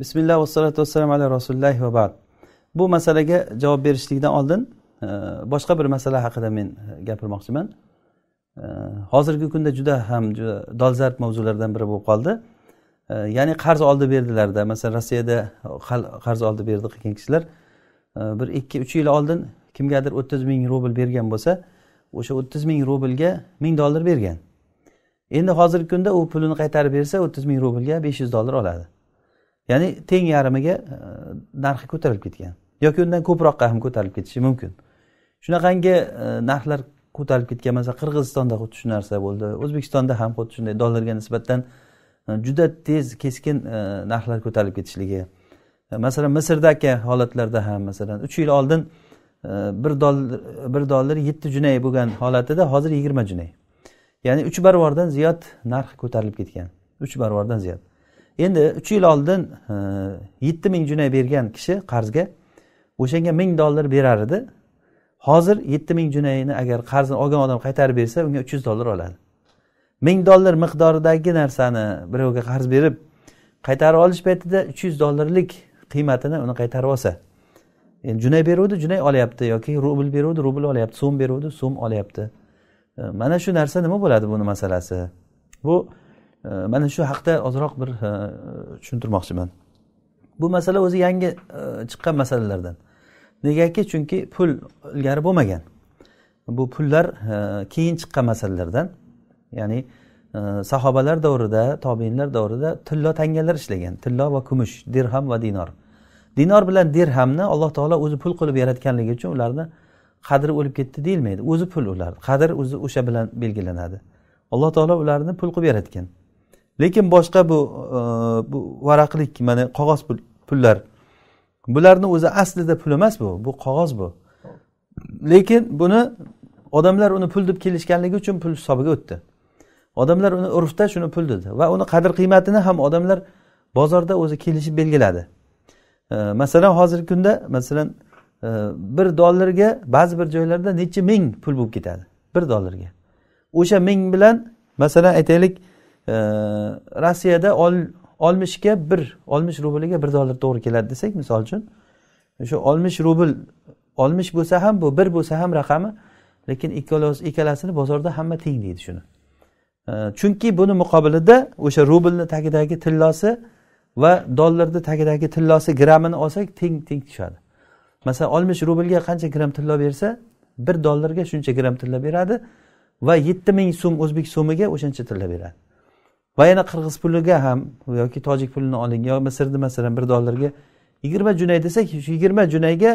bismillah vassalotu vassalam ala rasulillah va bad bu masalaga javob berishlikdan oldin e, boshqa bir masala haqida men e, gapirmoqchiman e, hozirgi kunda juda ham juda dolzarb mavzulardan biri bo'lib qoldi ya'ni qarz oldi berdilarda masalan rossiyada qarz oldi berdi qilgan kishilar bir ikki uch yil oldin kimgadir o'ttiz ming rubl bergan bo'lsa o'sha o'ttiz ming rublga ming dollar bergan endi hozirgi kunda u pulini qaytarib bersa o'ttiz ming rublga besh yuz dollar oladi ya'ni teng yarmiga e, narxi ko'tarilib ketgan yoki undan ko'proqqa ham ko'tarilib ketishi mumkin shunaqangi e, narxlar ko'tarilib ketgan masalan qirg'izistonda xuddi shu narsa bo'ldi o'zbekistonda ham xuddi shunday dollarga nisbatan e, juda tez keskin narxlar ko'tarilib ketishligi masalan misrdagi holatlarda ham masalan uch yil oldin bir dollar bir dollar yetti junay bo'lgan holatida hozir yigirma junay ya'ni uch barvordan ziyod narx ko'tarilib ketgan uch barvordan ziyod endi uch yil oldin e, yetti ming junay bergan kishi qarzga o'shanga ming dollar berar edi hozir yetti ming junayni agar qarzni olgan odam qaytarib bersa unga uch yuz dollar oladi ming dollar miqdoridagi narsani birovga qarz berib qaytarib olish paytida uch yuz dollarlik qiymatini uni qaytarib olsa endi junay beruvdi junay olyapti yoki rubl beruvdi rubl olyapti so'm beruvdi so'm olyapti e, mana shu narsa nima bo'ladi buni masalasi bu mana shu haqda ozroq bir e, tushuntirmoqchiman bu masala o'zi yangi e, chiqqan masalalardan negaki chunki pul ilgari bo'lmagan bu pullar e, keyin chiqqan masalalardan ya'ni sahobalar davrida tobeinlar davrida tillo tangalar ishlagan tillo va kumush dirham va dinor dinor bilan dirhamni alloh taolo o'zi pul qilib yaratganligi uchun ularni qadri o'lib ketdi deyilmaydi o'zi pul ular qadr o'zi o'sha bilan belgilanadi alloh taolo ularni pul qilib yaratgan lekin boshqa bu, e, bu varaqlik mana qog'oz pullar bularni o'zi aslida pul emas bu bu qog'oz bu lekin buni odamlar uni pul deb kelishganligi uchun pul hisobiga o'tdi odamlar uni urfda shuni pul dedi va uni qadr qiymatini ham odamlar bozorda o'zi kelishib belgiladi e, masalan hozirgi kunda masalan e, bir dollarga ba'zi bir joylarda necha ming pul bo'lib ketadi bir dollarga o'sha ming bilan masalan aytaylik rossiyada oltmishga bir oltmish rubliga bir dollar to'g'ri keladi desak misol uchun o'sha oltmish rubl oltmish bo'lsa ham bu bir bo'lsa ham raqami lekin ikkalasini bozorda hamma teng deydi shuni chunki buni muqobilida o'sha rublni tagidagi tillosi va dollarni tagidagi tillosi grammini olsak teng teng tushadi masalan oltmish rublga qancha gramm tillo bersa bir dollarga shuncha gramm tilla beradi va yetti ming so'm o'zbek so'miga o'shancha tilla beradi va yana qirg'iz puliga ham yoki tojik pulini oling yo misrni masalan bir dollarga yigirma junay desak shu yigirma junayga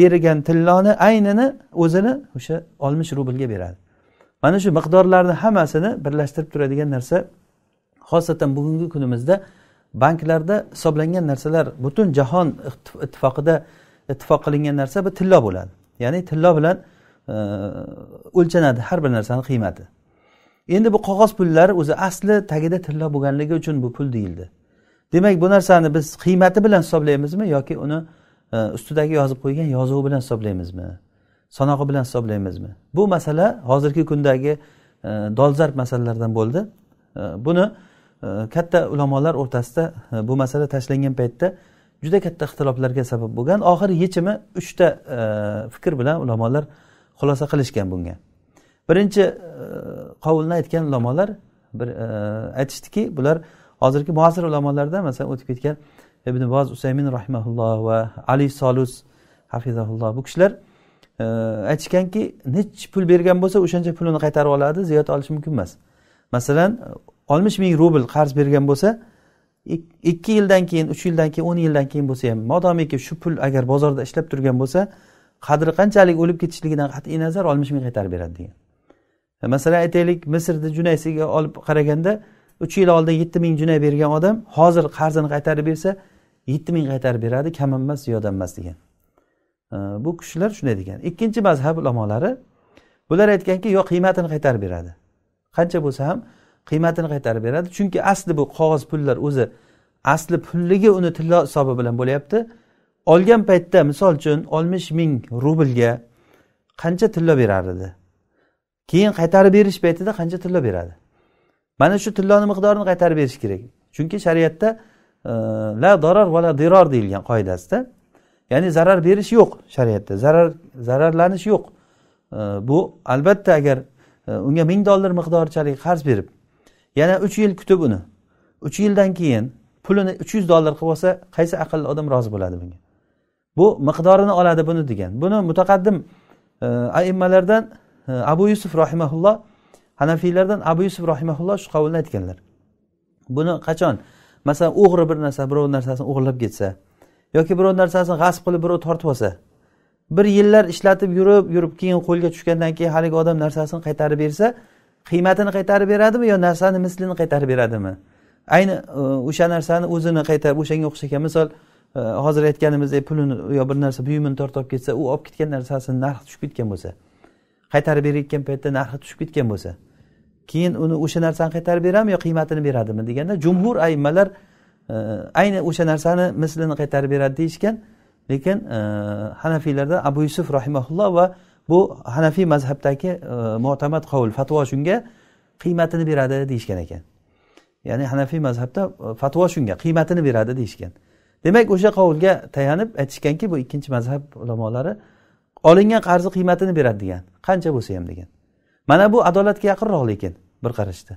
bergan tilloni aynini o'zini o'sha oltmish rublga beradi mana shu miqdorlarni hammasini birlashtirib turadigan narsa xosatan bugungi kunimizda banklarda hisoblangan narsalar butun jahon ittifoqida ittifoq qilingan narsa bu tillo bo'ladi ya'ni tillo bilan o'lchanadi har bir narsani qiymati endi bu qog'oz pullar o'zi asli tagida tilla bo'lganligi uchun bu pul deyildi demak bu narsani biz qiymati bilan hisoblaymizmi yoki uni e, ustidagi yozib qo'ygan yozuvi bilan hisoblaymizmi sanog'i bilan hisoblaymizmi bu masala hozirgi kundagi e, dolzarb masalalardan bo'ldi e, buni katta ulamolar o'rtasida bu masala tashlangan paytda juda katta ixtiloflarga sabab bo'lgan oxiri yechimi uchta fikr bilan ulamolar xulosa qilishgan bunga birinchi e, qovulni aytgan ulamolar bir e, aytishdiki bular hozirgi muasir ulamolardan masalan o'tib ketgan ibn boz usaymin rahimaulloh va ali solus hafizaulloh bu kishilar e, aytishganki nechi pul bergan bo'lsa o'shancha pulini qaytarib oladi ziyod olish mumkin emas masalan oltmish ming rubl qarz bergan bo'lsa ikki yildan keyin uch yildan keyin o'n yildan keyin bo'lsa ham modomiki shu pul agar bozorda ishlab turgan bo'lsa qadri qanchalik o'lib ketishligidan qat'iy nazar oltmish ming qaytarib beradi degan E, masalan aytaylik misrni junaysiga olib qaraganda uch yil oldin yetti ming junay bergan odam hozir qarzini qaytarib bersa yetti ming qaytarib beradi kam emas ziyoda emas degan e, bu kishilar shunday degan ikkinchi mazhab ulamolari bular aytganki yo'q qiymatini qaytarib beradi qancha bo'lsa ham qiymatini qaytarib beradi chunki asli bu qog'oz pullar o'zi asli pulligi uni tillo hisobi bilan bo'lyapti olgan paytda misol uchun oltmish ming rublga qancha tillo berar edi keyin qaytarib berish paytida qancha tilla beradi mana shu tilloni miqdorini qaytarib berish kerak chunki shariatda e, la doror va la diror deyilgan qoidasida ya'ni zarar berish yo'q shariatda zarar zararlanish yo'q e, bu albatta agar e, unga ming dollar miqdorchalik qarz berib yana uch yil kutib uni uch yildan keyin pulini uch yuz dollar qilib olsa qaysi aqlli odam rozi bo'ladi bunga bu miqdorini oladi buni degan buni mutaqaddim aimmalardan abu yusuf rohimaulloh hanafiylardan abu yusuf rohimaulloh shu qavulni aytganlar buni qachon masalan o'g'ri bir narsa birov narsasini o'g'irlab ketsa yoki birov narsasini g'asb qilib birov tortib olsa bir yillar ishlatib yurib yurib keyin qo'lga tushgandan keyin haligi odam narsasini qaytarib bersa qiymatini qaytarib beradimi yo narsani mislini qaytarib beradimi ayni e, o'sha narsani o'zini qaytarib o'shanga o'xshash ekan misol e, hozir aytganimizdek pulini yo bir narsa buyumini tortib olib ketsa u olib ketgan narsasini narxi tushib ketgan bo'lsa qaytarib berayotgan paytda narxi tushib ketgan bo'lsa keyin uni o'sha narsani qaytarib beradimi yo qiymatini beradimi deganda jumhur aymalar e, ayni o'sha narsani mislini qaytarib beradi deyishgan lekin e, hanafiylarda abu yusuf rahimaulloh va bu hanafiy mazhabdagi e, mo'tamad qovul fatvo shunga qiymatini beradi deyishgan ekan ya'ni hanafiy mazhabda fatvo shunga qiymatini beradi deyishgan demak o'sha qovulga tayanib aytishganki bu ikkinchi mazhab ulamolari olingan qarzi qiymatini beradi degan qancha bo'lsa ham degan mana bu adolatga yaqinroq lekin bir qarashda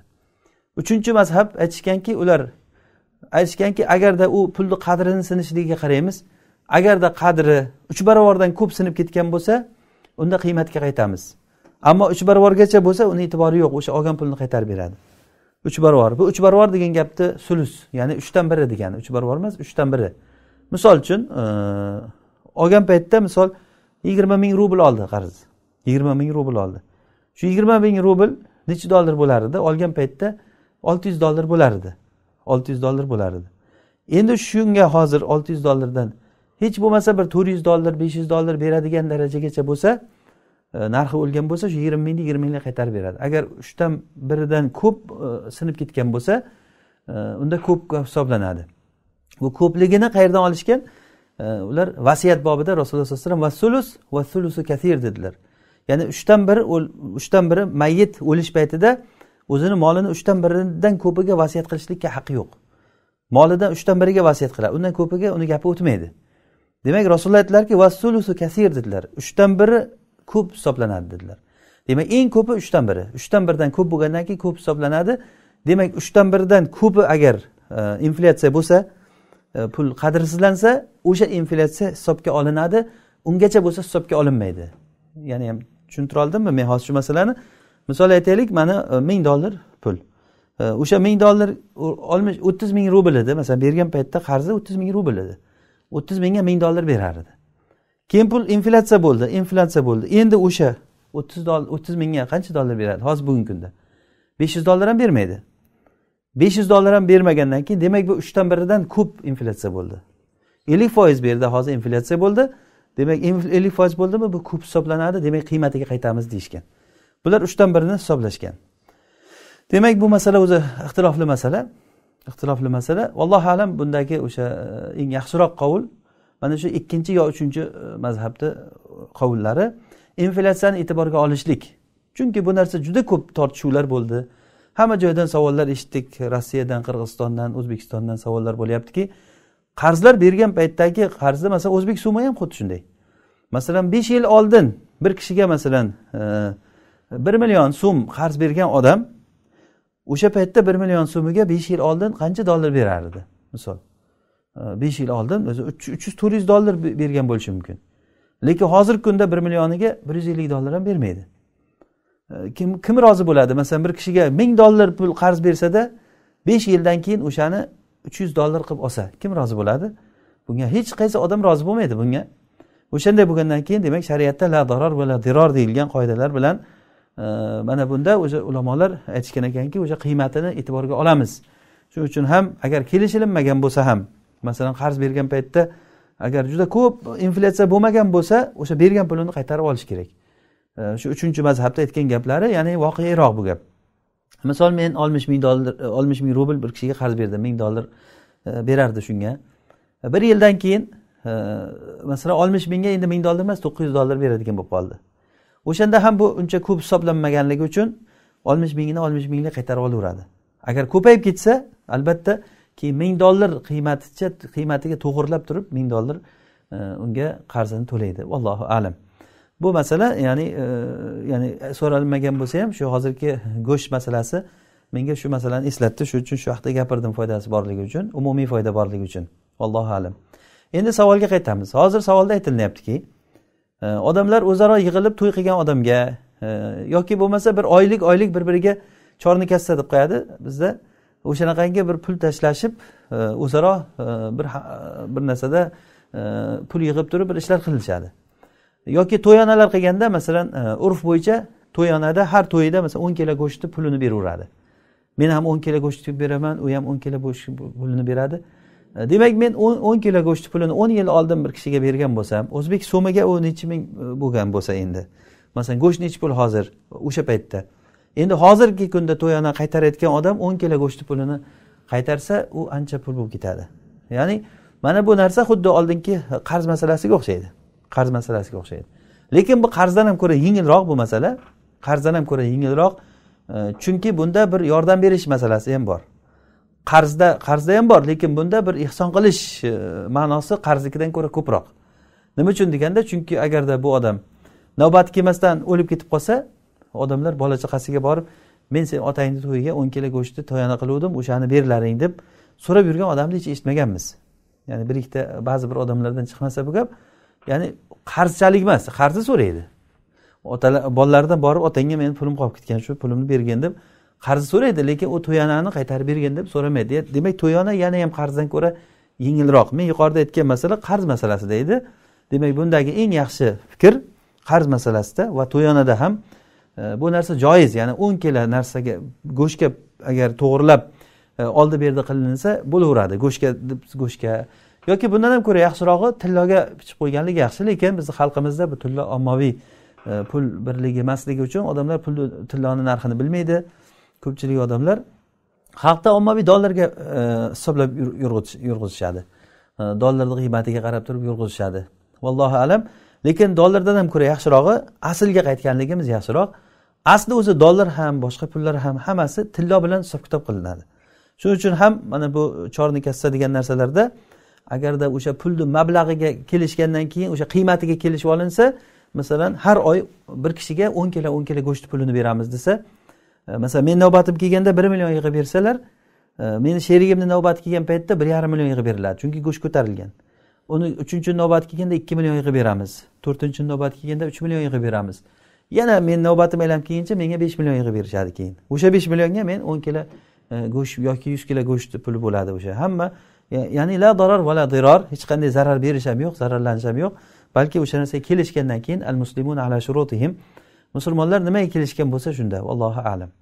uchinchi mazhab aytishganki ular aytishganki agarda u pulni qadrini sinishligiga qaraymiz agarda qadri uch barobardan ko'p sinib ketgan bo'lsa unda qiymatga qaytamiz ammo uch barobargacha bo'lsa uni e'tibori yo'q o'sha olgan pulni qaytarib beradi uch barobar bu uch barobar degan gapni sulus ya'ni uchdan biri degani uch barobar emas uchdan biri misol uchun olgan paytda misol yigirma ming rubl oldi qarz yigirma ming rubl oldi shu yigirma ming rubl nechi dollar bo'lar edi olgan paytda olti yuz dollar bo'lar edi olti yuz dollar bo'lar edi endi shunga hozir olti yuz dollardan hech bo'lmasa bir to'rt yuz dollar besh yuz dollar beradigan darajagacha bo'lsa e, narxi o'lgan bo'lsa shu yigirma mingni yigirma mingni qaytarib beradi agar uchdan biridan ko'p e, sinib ketgan bo'lsa e, unda ko'p hisoblanadi bu ko'pligini qayerdan olishgan E, ular vasiyat bobida rasululloh sallallohu alayhi vasallam sulus va sulusu kathir dedilar ya'ni uchdan biri uchdan biri mayyit o'lish paytida o'zini molini uchdan biridan ko'piga vasiyat qilishlikka haqqi yo'q molidan uchdan biriga vasiyat qiladi undan ko'piga uni gapi o'tmaydi demak rasululloh aytdilarki vasulusu kasir dedilar uchdan biri ko'p hisoblanadi dedilar demak eng ko'pi uchdan biri uchdan biridan ko'p bo'lgandan keyin ko'p hisoblanadi demak uchdan biridan ko'pi agar e, inflyatsiya bo'lsa E, pul qadrsizlansa o'sha inflyatsiya hisobga olinadi ungacha bo'lsa hisobga olinmaydi ya'ni ham tushuntira oldimmi men hozir shu masalani misol aytaylik mana e, ming dollar pul e, o'sha ming dollar olmish o'ttiz ming rubl edi masalan bergan paytda qarzi o'ttiz ming rubl edi o'ttiz mingga ming dollar berar edi keyin pul inflyatsiya bo'ldi inflyatsiya bo'ldi endi o'sha o'ttiz o'ttiz mingga qancha dollar beradi hozir bugungi kunda besh yuz dollar ham bermaydi besh yuz dollar ham bermagandan keyin demak bu uchdan biridan ko'p inflyatsiya bo'ldi ellik foiz bu yerda hozir inflyatsiya bo'ldi demak ellik foiz bo'ldimi bu ko'p hisoblanadi demak qiymatiga qaytamiz deyishgan bular uchdan birini hisoblashgan demak bu masala o'zi ixtilofli masala ixtilofli masala allohu alam bundagi o'sha eng yaxshiroq qovul mana shu ikkinchi yo uchinchi e, mazhabni qovullari inflyatsiyani e'tiborga olishlik chunki bu narsa juda ko'p tortishuvlar bo'ldi hamma joydan savollar eshitdik rossiyadan qirg'izistondan o'zbekistondan savollar bo'lyaptiki qarzlar bergan paytdagi qarzni masalan o'zbek sumi ham xuddi shunday masalan besh yil oldin bir kishiga masalan e, bir million so'm qarz bergan odam o'sha paytda bir million so'miga besh yil oldin qancha dollar berardi misol e, besh yil oldin o'zi uch yuz to'rt yuz dollar bergan bo'lishi mumkin lekin hozirgi kunda bir millioniga bir yuz ellik dollar ham bermaydi kim kim rozi bo'ladi masalan bir kishiga ming dollar pul qarz bersada besh yildan keyin o'shani uch yuz dollar qilib olsa kim rozi bo'ladi bunga hech qaysi odam rozi bo'lmaydi bunga o'shanday bo'lgandan keyin demak shariatda la daror va la diror deyilgan qoidalar bilan e, mana bunda o'sha ulamolar aytishgan ekanki o'sha qiymatini e'tiborga olamiz shuning uchun ham agar kelishilinmagan bo'lsa ham masalan qarz bergan paytda agar juda ko'p inflyatsiya bo'lmagan bo'lsa o'sha bergan pulini qaytarib olish kerak shu uchinchi mazhabda aytgan gaplari ya'ni voqeiroq bu gap misol men oltmish ming dollar e, oltmish ming rubl bir kishiga qarz berdim ming dollar e, berardi shunga bir yildan keyin e, masalan oltmish mingga endi ming dollar emas to'qqiz yuz dollar beradigan bo'lib qoldi o'shanda ham bu uncha ko'p hisoblanmaganligi uchun oltmish mingni oltmish minglik qaytarib olaveradi agar ko'payib ketsa albatta keyin ming dollar qiymaticha qiymatiga to'g'irlab turib ming dollar unga qarzini to'laydi allohu alam bu masala ya'ni e, ya'ni so'ralmagan bo'lsa ham shu hozirgi go'sht masalasi menga shu masalani eslatdi shuning uchun shu haqida gapirdim foydasi borligi uchun umumiy foyda borligi uchun allohu alam endi savolga qaytamiz hozir savolda aytilyaptiki e, odamlar o'zaro yig'ilib to'y qilgan odamga e, yoki bo'lmasa bir oylik oylik bir biriga chorni kassa deb qo'yadi bizda o'shanaqangi bir pul tashlashib e, o'zaro bir bir narsada pul yig'ib turib bir ishlar qilishadi yoki to'yonalar qilganda masalan e, urf bo'yicha to'yonada har to'yida masalan o'n kilo go'shtni pulini beraveradi men ham o'n kilo go'sht beraman u ham o'n kilo go'sht pulini beradi e, demak men o'n kilo go'shtni pulini o'n yil oldin bir kishiga bergan bo'lsam o'zbek so'miga u necha ming bo'lgan bo'lsa endi masalan go'sht nechi pul hozir o'sha paytda endi hozirgi kunda to'yona qaytarayotgan odam o'n kilo go'shtni pulini qaytarsa u ancha pul bo'lib ketadi ya'ni mana bu narsa xuddi oldingi qarz masalasiga o'xshaydi qarz masalasiga o'xshaydi lekin bu qarzdan ham ko'ra yengilroq bu masala qarzdan ham ko'ra yengilroq e, chunki bunda bir yordam berish masalasi ham bor qarzda qarzda ham bor lekin bunda bir ehson qilish e, ma'nosi qarznikidan ko'ra ko'proq nima uchun deganda chunki agarda bu odam navbati kelmasdan o'lib ketib qolsa odamlar bola chaqasiga borib men seni otangni to'yiga o'n kilo go'shtni to'yana qiluvdim o'shani berlaring deb so'rab yurgan odamni hech eshitmaganmiz ya'ni bir ikkita ba'zi bir odamlardan chiqmasa bu gap ya'ni qarzchalik emas qarzni so'raydi otalar bolalardan borib otangga meni pulim qolib ketgan shu pulimni bergin deb qarzni so'raydi lekin u to'yonani qaytarib bergin deb so'ramaydi demak to'yona yana ham qarzdan ko'ra yengilroq men yuqorida aytgan masala qarz masalasida edi demak bundagi eng yaxshi fikr qarz masalasida va to'yonada ham e, bu narsa joiz ya'ni o'n kilo narsaga go'shtga agar to'g'irlab e, oldi berdi qilinsa bo'laveradi go'shtga go'shtga yoki bundan ham ko'ra yaxshirog'i tilloga bichib qo'yganligi yaxshi lekin bizni xalqimizda bu tilla ommaviy e, pul birligi emasligi uchun odamlar pulni tilloni narxini bilmaydi ko'pchilik odamlar xalqda ommaviy dollarga e, hisoblab yurg'izishadi e, dollarni qiymatiga qarab turib yurg'izishadi vallohu alam lekin dollardan ham ko'ra yaxshirog'i aslga qaytganligimiz yaxshiroq asli o'zi dollar ham boshqa pullar ham hammasi tillo bilan hisob kitob qilinadi shuning uchun ham mana bu chorni kassa degan narsalarda agarda o'sha pulni mablag'iga kelishgandan keyin o'sha qiymatiga kelishib olinsa masalan har oy bir kishiga o'n kilo o'n kilo go'sht pulini beramiz desa e, masalan meni navbatim kelganda bir million yig'ib bersalar e, meni sherigimni navbati kelgan paytda bir yarim million yig'ib beriladi chunki go'sht ko'tarilgan uni uchinchi navbati kelganda ikki million yig'ib beramiz to'rtinchi navbati kelganda uch million yig'ib beramiz yana meni navbatim aylanib kelguncha menga besh million yig'ib berishadi keyin o'sha besh millionga men o'n kilo e, go'sht yoki yuz kilo go'sht puli bo'ladi o'sha hamma ya'ni la darar va la dirar hech qanday zarar berish ham yo'q zararlanish ham yo'q balki o'sha narsaga kelishgandan keyin al muslimun ala shurutihim musulmonlar nimaga kelishgan bo'lsa shunda allohu alam